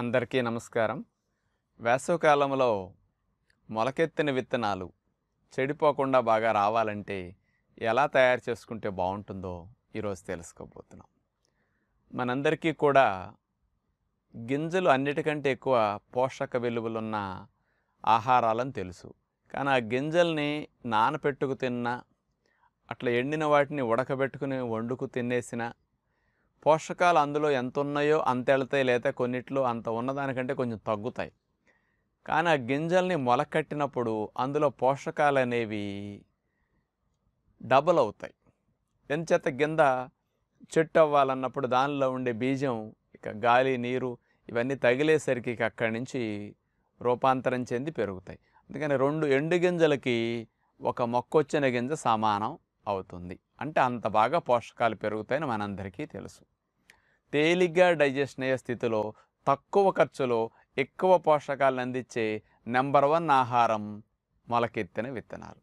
అందరికీ నమస్కారం వేసవకాలంలో మొలకెత్తిన విత్తనాలు చెడిపోకుండా బాగా రావాలంటే ఎలా తయారు చేసుకుంటే బాగుంటుందో ఈరోజు తెలుసుకోబోతున్నాం మనందరికీ కూడా గింజలు అన్నిటికంటే ఎక్కువ పోషక విలువలున్న ఆహారాలను తెలుసు కానీ ఆ గింజల్ని నానపెట్టుకు తిన్నా అట్లా ఎండిన వాటిని ఉడకబెట్టుకుని వండుకు తినేసినా పోషకాలు అందులో ఎంత ఉన్నాయో అంత వెళ్తాయి కొన్నిట్లో అంత ఉన్నదానికంటే కొంచెం తగ్గుతాయి కానీ ఆ గింజల్ని మొలకట్టినప్పుడు అందులో పోషకాలు అనేవి డబుల్ అవుతాయి ఎంచేత గింద చెట్టు అవ్వాలన్నప్పుడు దానిలో ఉండే బీజం ఇక గాలి నీరు ఇవన్నీ తగిలేసరికి ఇక అక్కడి నుంచి రూపాంతరం చెంది పెరుగుతాయి అందుకని రెండు ఎండు గింజలకి ఒక మొక్క వచ్చిన గింజ సమానం అవుతుంది అంటే అంత బాగా పోషకాలు పెరుగుతాయని మనందరికీ తెలుసు తేలిగ్గా డైజెషన్ అయ్యే స్థితిలో తక్కువ ఖర్చులో ఎక్కువ పోషకాలను అందించే నెంబర్ వన్ ఆహారం మొలకెత్తిన విత్తనాలు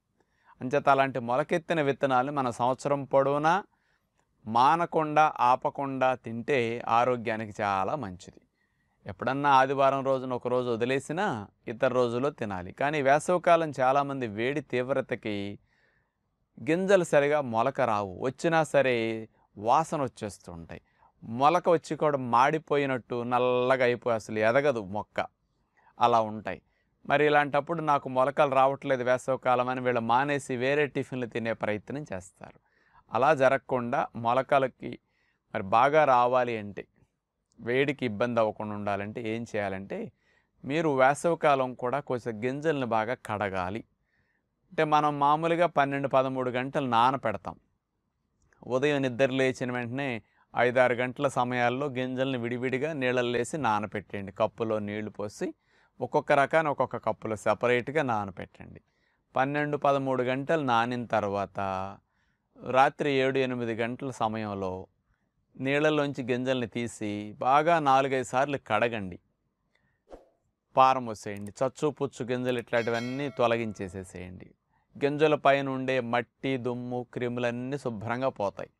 అంచేత అలాంటి మొలకెత్తిన విత్తనాలు మన సంవత్సరం పొడవునా మానకుండా ఆపకుండా తింటే ఆరోగ్యానికి చాలా మంచిది ఎప్పుడన్నా ఆదివారం రోజున ఒకరోజు వదిలేసినా ఇతర రోజుల్లో తినాలి కానీ వేసవకాలం చాలామంది వేడి తీవ్రతకి గింజలు సరిగా మొలక రావు వచ్చినా సరే వాసన వచ్చేస్తుంటాయి మొలక వచ్చి కూడా మాడిపోయినట్టు నల్లగా అయిపోయి అసలు ఎదగదు మొక్క అలా ఉంటాయి మరి ఇలాంటప్పుడు నాకు మొలకలు రావట్లేదు వేసవకాలం అని వీళ్ళు మానేసి వేరే టిఫిన్లు తినే ప్రయత్నం చేస్తారు అలా జరగకుండా మొలకలకి మరి బాగా రావాలి అంటే వేడికి ఇబ్బంది అవ్వకుండా ఉండాలంటే ఏం చేయాలంటే మీరు వేసవకాలం కూడా కొంచెం గింజల్ని బాగా కడగాలి అంటే మనం మామూలుగా పన్నెండు పదమూడు గంటలు నానపెడతాం ఉదయం నిద్ర లేచిన వెంటనే ఐదారు గంటల సమయాల్లో గింజల్ని విడివిడిగా వేసి నానపెట్టండి కప్పులో నీళ్లు పోసి ఒక్కొక్క రకాన్ని ఒక్కొక్క కప్పులో సపరేట్గా నానపెట్టండి పన్నెండు పదమూడు గంటలు నానిన తర్వాత రాత్రి ఏడు ఎనిమిది గంటల సమయంలో నీళ్ళలోంచి గింజల్ని తీసి బాగా నాలుగైదు సార్లు కడగండి పారం వసేయండి చచ్చు పుచ్చు గింజలు ఇట్లాంటివన్నీ తొలగించేసేసేయండి గింజల పైన ఉండే మట్టి దుమ్ము క్రిములన్నీ శుభ్రంగా పోతాయి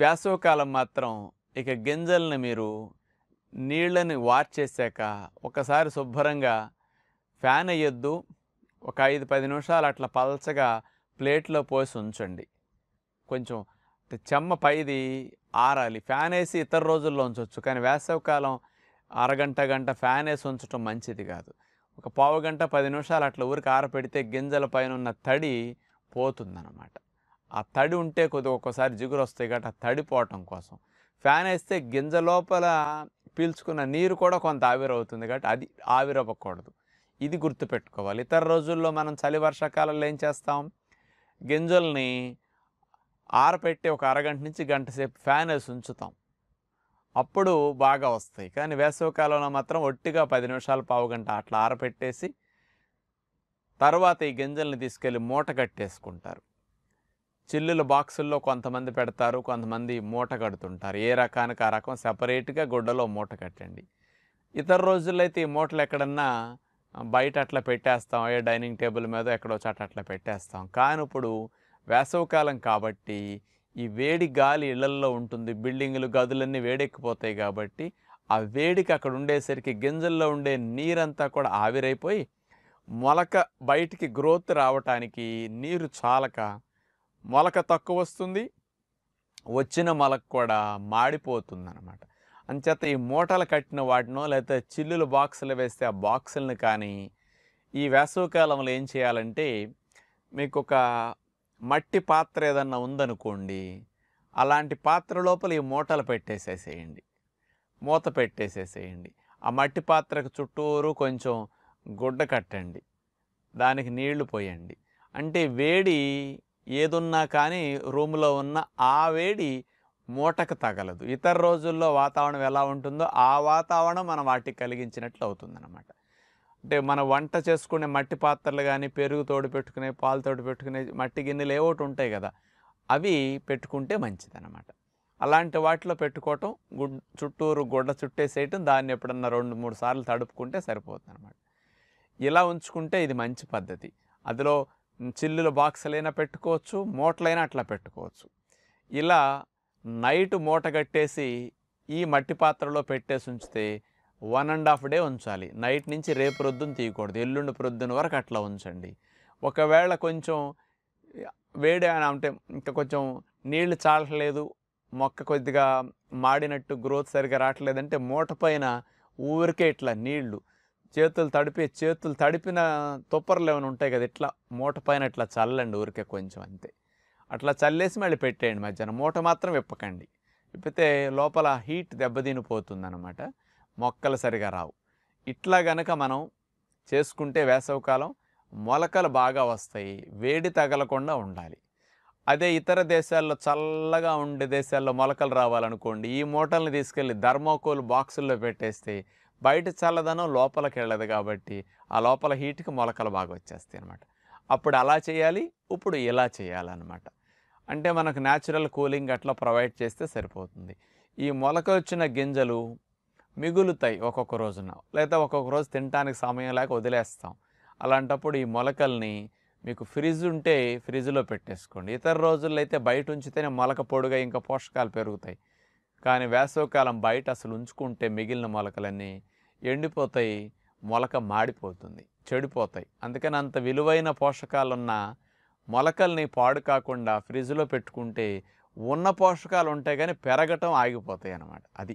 వేసవికాలం మాత్రం ఇక గింజల్ని మీరు నీళ్ళని వార్చేసాక ఒకసారి శుభ్రంగా ఫ్యాన్ వేయొద్దు ఒక ఐదు పది నిమిషాలు అట్లా పలచగా ప్లేట్లో పోసి ఉంచండి కొంచెం చెమ్మ పైది ఆరాలి ఫ్యాన్ వేసి ఇతర రోజుల్లో ఉంచవచ్చు కానీ వేసవికాలం అరగంట గంట ఫ్యాన్ వేసి ఉంచడం మంచిది కాదు ఒక పావు గంట పది నిమిషాలు అట్లా ఊరికి ఆరపెడితే గింజల పైన ఉన్న తడి పోతుందన్నమాట ఆ తడి ఉంటే కొద్దిగా ఒక్కోసారి జిగురు వస్తాయి కాబట్టి ఆ తడి పోవటం కోసం ఫ్యాన్ వేస్తే గింజ లోపల పీల్చుకున్న నీరు కూడా కొంత ఆవిరవుతుంది కాబట్టి అది ఆవిరవ్వకూడదు ఇది గుర్తుపెట్టుకోవాలి ఇతర రోజుల్లో మనం చలి వర్షాకాలంలో ఏం చేస్తాం గింజల్ని ఆరపెట్టి ఒక అరగంట నుంచి గంట సేపు ఫ్యాన్ వేసి ఉంచుతాం అప్పుడు బాగా వస్తాయి కానీ వేసవికాలంలో మాత్రం ఒట్టిగా పది నిమిషాలు పావు గంట అట్లా ఆరపెట్టేసి తర్వాత ఈ గింజల్ని తీసుకెళ్ళి మూట కట్టేసుకుంటారు చిల్లుల బాక్సుల్లో కొంతమంది పెడతారు కొంతమంది మూట కడుతుంటారు ఏ రకానికి ఆ రకం సపరేట్గా గుడ్డలో మూట కట్టండి ఇతర రోజుల్లో అయితే ఈ మూటలు ఎక్కడన్నా బయట అట్లా పెట్టేస్తాం ఏ డైనింగ్ టేబుల్ మీద ఎక్కడో చాట అట్లా పెట్టేస్తాం కానీ ఇప్పుడు వేసవికాలం కాబట్టి ఈ వేడి గాలి ఇళ్లల్లో ఉంటుంది బిల్డింగులు గదులన్నీ వేడెక్కిపోతాయి కాబట్టి ఆ వేడికి అక్కడ ఉండేసరికి గింజల్లో ఉండే నీరంతా కూడా ఆవిరైపోయి మొలక బయటికి గ్రోత్ రావటానికి నీరు చాలక మొలక తక్కువ వస్తుంది వచ్చిన మొలక కూడా మాడిపోతుంది అనమాట అంచేత ఈ మూటలు కట్టిన వాటినో లేకపోతే చిల్లులు బాక్సులు వేస్తే ఆ బాక్సులను కానీ ఈ వేసవకాలంలో ఏం చేయాలంటే మీకు ఒక మట్టి పాత్ర ఏదన్నా ఉందనుకోండి అలాంటి పాత్ర లోపల ఈ మూటలు పెట్టేసేసేయండి మూత పెట్టేసేసేయండి ఆ మట్టి పాత్రకు చుట్టూరు కొంచెం గుడ్డ కట్టండి దానికి నీళ్లు పోయండి అంటే వేడి ఏదున్నా కానీ రూములో ఉన్న ఆ వేడి మూటకు తగలదు ఇతర రోజుల్లో వాతావరణం ఎలా ఉంటుందో ఆ వాతావరణం మన వాటికి కలిగించినట్లు అవుతుందన్నమాట అంటే మన వంట చేసుకునే మట్టి పాత్రలు కానీ పెరుగు తోడు పెట్టుకునే పాలు తోడు పెట్టుకునే మట్టి గిన్నెలు ఏవోటి ఉంటాయి కదా అవి పెట్టుకుంటే మంచిదన్నమాట అలాంటి వాటిలో పెట్టుకోవటం గుడ్ చుట్టూరు గుడ్డ చుట్టేసేయటం దాన్ని ఎప్పుడన్నా రెండు మూడు సార్లు తడుపుకుంటే సరిపోతుంది అనమాట ఇలా ఉంచుకుంటే ఇది మంచి పద్ధతి అందులో చిల్లుల బాక్సులైనా పెట్టుకోవచ్చు మూటలైనా అట్లా పెట్టుకోవచ్చు ఇలా నైట్ మూట కట్టేసి ఈ మట్టి పాత్రలో పెట్టేసి ఉంచితే వన్ అండ్ హాఫ్ డే ఉంచాలి నైట్ నుంచి రేపు రొద్దున తీయకూడదు ఎల్లుండి ప్రొద్దున వరకు అట్లా ఉంచండి ఒకవేళ కొంచెం వేడి అని అంటే ఇంకా కొంచెం నీళ్లు చాలట్లేదు మొక్క కొద్దిగా మాడినట్టు గ్రోత్ సరిగా రావట్లేదంటే మూట పైన ఊరికే ఇట్లా నీళ్లు చేతులు తడిపి చేతులు తడిపిన తుప్పర్లు ఏమైనా ఉంటాయి కదా ఇట్లా మూట పైన ఇట్లా చల్లండి ఊరికే కొంచెం అంతే అట్లా చల్లేసి మళ్ళీ పెట్టేయండి మధ్యాహ్నం మూట మాత్రం విప్పకండి విప్పితే లోపల హీట్ దెబ్బతినిపోతుంది అనమాట మొక్కలు సరిగా రావు ఇట్లా గనక మనం చేసుకుంటే వేసవికాలం మొలకలు బాగా వస్తాయి వేడి తగలకుండా ఉండాలి అదే ఇతర దేశాల్లో చల్లగా ఉండే దేశాల్లో మొలకలు రావాలనుకోండి ఈ మూటల్ని తీసుకెళ్ళి ధర్మోకోల్ బాక్సుల్లో పెట్టేస్తే బయట చల్లదనం లోపలికి వెళ్ళదు కాబట్టి ఆ లోపల హీట్కి మొలకలు బాగా వచ్చేస్తాయి అనమాట అప్పుడు అలా చేయాలి ఇప్పుడు ఇలా చేయాలన్నమాట అంటే మనకు న్యాచురల్ కూలింగ్ అట్లా ప్రొవైడ్ చేస్తే సరిపోతుంది ఈ మొలక వచ్చిన గింజలు మిగులుతాయి ఒక్కొక్క రోజున లేదా ఒక్కొక్క రోజు తినడానికి సమయం లేక వదిలేస్తాం అలాంటప్పుడు ఈ మొలకల్ని మీకు ఫ్రిడ్జ్ ఉంటే ఫ్రిడ్జ్లో పెట్టేసుకోండి ఇతర రోజుల్లో అయితే బయట ఉంచితేనే మొలక పొడుగా ఇంకా పోషకాలు పెరుగుతాయి కానీ వేసవకాలం బయట అసలు ఉంచుకుంటే మిగిలిన మొలకలన్నీ ఎండిపోతాయి మొలక మాడిపోతుంది చెడిపోతాయి అందుకని అంత విలువైన పోషకాలున్న మొలకల్ని పాడు కాకుండా ఫ్రిడ్జ్లో పెట్టుకుంటే ఉన్న పోషకాలు ఉంటాయి కానీ పెరగటం ఆగిపోతాయి అన్నమాట అది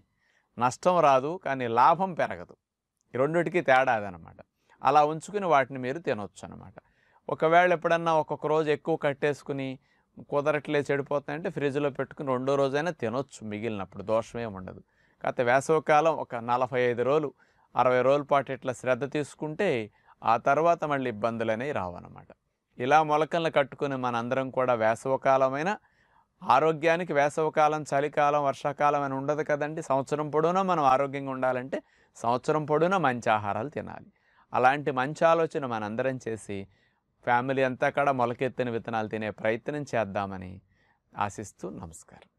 నష్టం రాదు కానీ లాభం పెరగదు రెండిటికి తేడా అదనమాట అలా ఉంచుకుని వాటిని మీరు తినొచ్చు అనమాట ఒకవేళ ఎప్పుడన్నా ఒక్కొక్క రోజు ఎక్కువ కట్టేసుకుని కుదరట్లే చెడిపోతాయంటే ఫ్రిడ్జ్లో పెట్టుకుని రెండో రోజైనా తినొచ్చు మిగిలినప్పుడు దోషమే ఉండదు కాకపోతే వేసవకాలం ఒక నలభై ఐదు రోజులు అరవై రోజుల పాటు ఇట్లా శ్రద్ధ తీసుకుంటే ఆ తర్వాత మళ్ళీ ఇబ్బందులు అనేవి రావన్నమాట ఇలా మొలకలను కట్టుకుని మనందరం కూడా వేసవకాలమైనా ఆరోగ్యానికి వేసవకాలం చలికాలం వర్షాకాలం అని ఉండదు కదండి సంవత్సరం పొడవునా మనం ఆరోగ్యంగా ఉండాలంటే సంవత్సరం పొడవునా మంచి ఆహారాలు తినాలి అలాంటి మంచి ఆలోచన మనందరం చేసి ఫ్యామిలీ అంతా కూడా మొలకెత్తిన విత్తనాలు తినే ప్రయత్నం చేద్దామని ఆశిస్తూ నమస్కారం